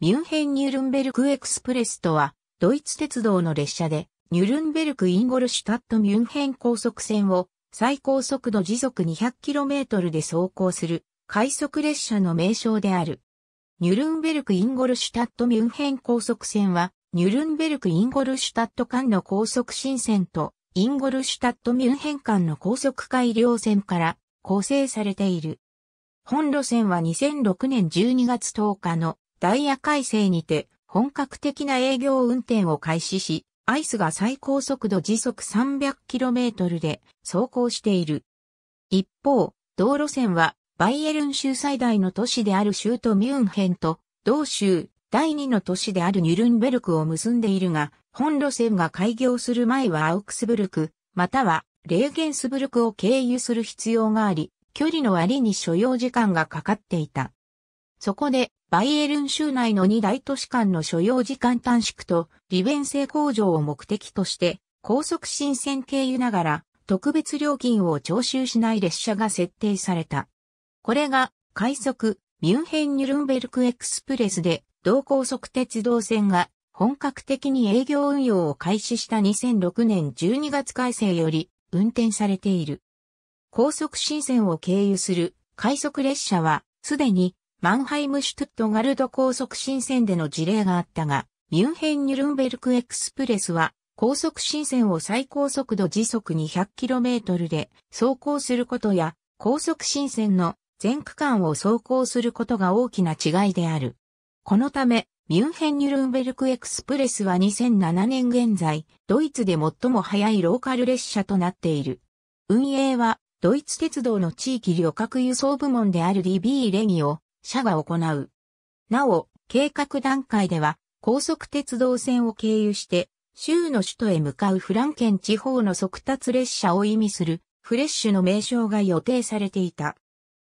ミュンヘン・ニュルンベルク・エクスプレスとは、ドイツ鉄道の列車で、ニュルンベルク・インゴルシュタット・ミュンヘン高速線を、最高速度時速 200km で走行する、快速列車の名称である。ニュルンベルク・インゴルシュタット・ミュンヘン高速線は、ニュルンベルク・インゴルシュタット間の高速新線と、インゴルシュタット・ミュンヘン間の高速改良線から構成されている。本路線は2006年12月10日のダイヤ改正にて本格的な営業運転を開始し、アイスが最高速度時速 300km で走行している。一方、道路線はバイエルン州最大の都市である州都ミュンヘンと同州第二の都市であるニュルンベルクを結んでいるが、本路線が開業する前はアウクスブルク、またはレーゲンスブルクを経由する必要があり、距離の割に所要時間がかかっていた。そこでバイエルン州内の2大都市間の所要時間短縮と利便性向上を目的として、高速新線経由ながら特別料金を徴収しない列車が設定された。これが快速ミュンヘン・ニュルンベルクエクスプレスで同高速鉄道線が本格的に営業運用を開始した2006年12月改正より運転されている。高速新線を経由する快速列車はすでにマンハイム・シュトゥットガルド高速新線での事例があったが、ミュンヘン・ニュルンベルクエクスプレスは、高速新線を最高速度時速 200km で走行することや、高速新線の全区間を走行することが大きな違いである。このため、ミュンヘン・ニュルンベルクエクスプレスは2007年現在、ドイツで最も早いローカル列車となっている。運営は、ドイツ鉄道の地域旅客輸送部門である DB レギオ、社が行う。なお、計画段階では、高速鉄道線を経由して、州の首都へ向かうフランケン地方の速達列車を意味するフレッシュの名称が予定されていた。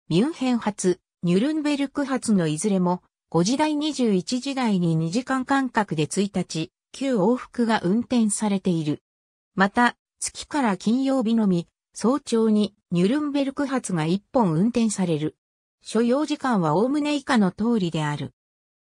ミュンヘン発、ニュルンベルク発のいずれも、5時台21時台に2時間間隔で1日、9往復が運転されている。また、月から金曜日のみ、早朝にニュルンベルク発が1本運転される。所要時間は概ね以下の通りである。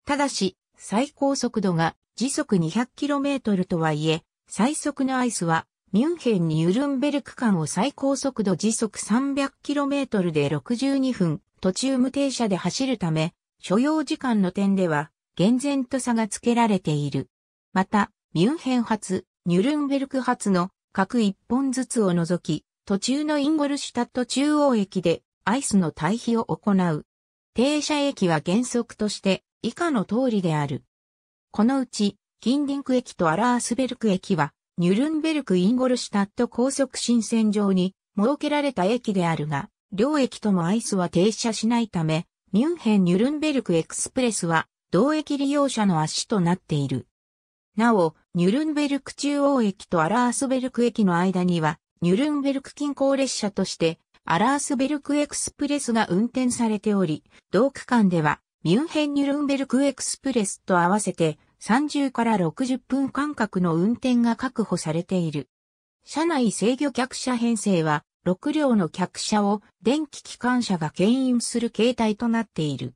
ただし、最高速度が時速 200km とはいえ、最速のアイスは、ミュンヘンにユルンベルク間を最高速度時速 300km で62分、途中無停車で走るため、所要時間の点では、厳然と差がつけられている。また、ミュンヘン発、ニュルンベルク発の各一本ずつを除き、途中のインゴルシュタット中央駅でアイスの対比を行う。停車駅は原則として以下の通りである。このうち、キンディンク駅とアラースベルク駅は、ニュルンベルク・インゴルシュタット高速新線上に設けられた駅であるが、両駅ともアイスは停車しないため、ミュンヘン・ニュルンベルクエクスプレスは、同駅利用者の足となっている。なお、ニュルンベルク中央駅とアラースベルク駅の間には、ニュルンベルク近郊列車として、アラースベルクエクスプレスが運転されており、同区間ではミュンヘンニュルンベルクエクスプレスと合わせて30から60分間隔の運転が確保されている。車内制御客車編成は6両の客車を電気機関車が牽引する形態となっている。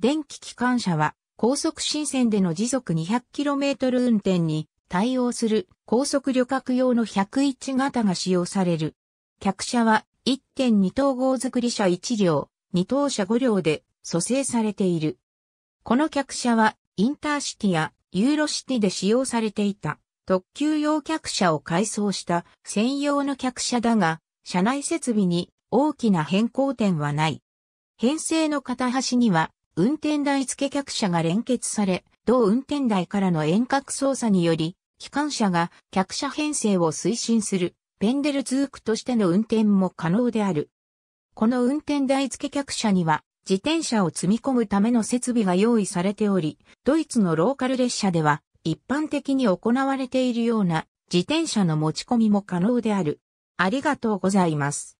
電気機関車は高速新線での時速 200km 運転に対応する高速旅客用の101型が使用される。客車は1.2等号作り車1両、2等車5両で蘇生されている。この客車はインターシティやユーロシティで使用されていた特急用客車を改装した専用の客車だが、車内設備に大きな変更点はない。編成の片端には運転台付客車が連結され、同運転台からの遠隔操作により、機関車が客車編成を推進するペンデルツークとしての運転も可能である。この運転台付客車には、自転車を積み込むための設備が用意されており、ドイツのローカル列車では、一般的に行われているような、自転車の持ち込みも可能である。ありがとうございます。